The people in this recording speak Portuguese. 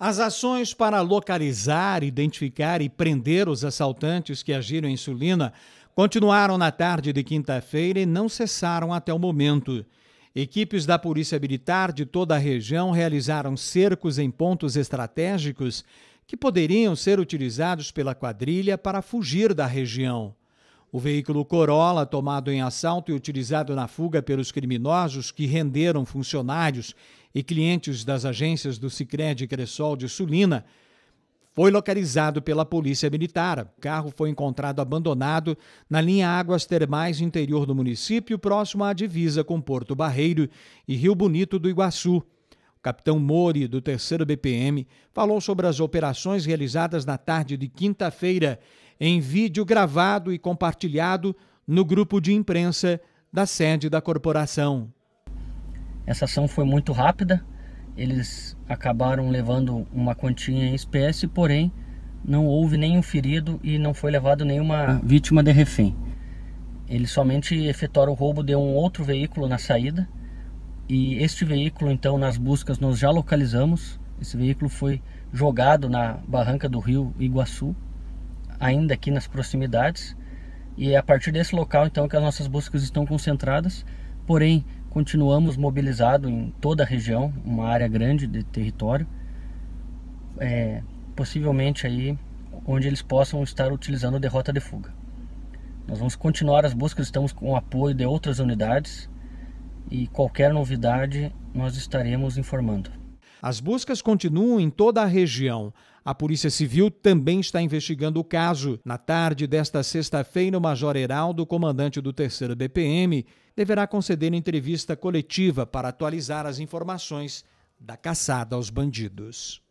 As ações para localizar, identificar e prender os assaltantes que agiram em Sulina continuaram na tarde de quinta-feira e não cessaram até o momento. Equipes da Polícia Militar de toda a região realizaram cercos em pontos estratégicos que poderiam ser utilizados pela quadrilha para fugir da região. O veículo Corolla, tomado em assalto e utilizado na fuga pelos criminosos que renderam funcionários e clientes das agências do Sicredi Cressol de Sulina, foi localizado pela Polícia Militar. O carro foi encontrado abandonado na linha Águas Termais interior do município, próximo à divisa com Porto Barreiro e Rio Bonito do Iguaçu. O capitão Mori, do 3 BPM, falou sobre as operações realizadas na tarde de quinta-feira em vídeo gravado e compartilhado no grupo de imprensa da sede da corporação. Essa ação foi muito rápida, eles acabaram levando uma quantia em espécie, porém não houve nenhum ferido e não foi levado nenhuma vítima de refém. Eles somente efetuaram o roubo de um outro veículo na saída e este veículo, então, nas buscas nós já localizamos. Esse veículo foi jogado na barranca do rio Iguaçu, ainda aqui nas proximidades. E é a partir desse local então que as nossas buscas estão concentradas, porém continuamos mobilizado em toda a região, uma área grande de território, é, possivelmente aí onde eles possam estar utilizando a derrota de fuga. Nós vamos continuar as buscas, estamos com o apoio de outras unidades e qualquer novidade nós estaremos informando. As buscas continuam em toda a região. A Polícia Civil também está investigando o caso. Na tarde desta sexta-feira, o Major Heraldo, comandante do 3 BPM, deverá conceder entrevista coletiva para atualizar as informações da caçada aos bandidos.